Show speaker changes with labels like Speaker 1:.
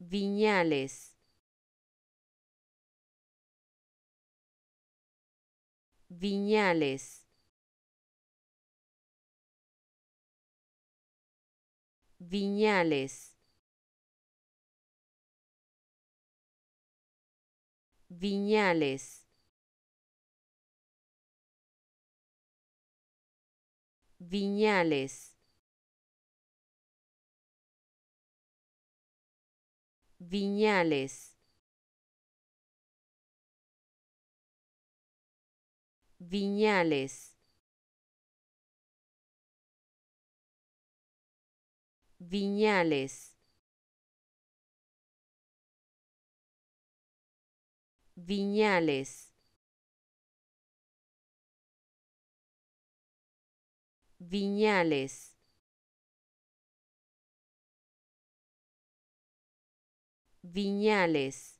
Speaker 1: Viñales. Viñales. Viñales. Viñales. Viñales. Viñales. Viñales. Viñales. Viñales. Viñales. Viñales.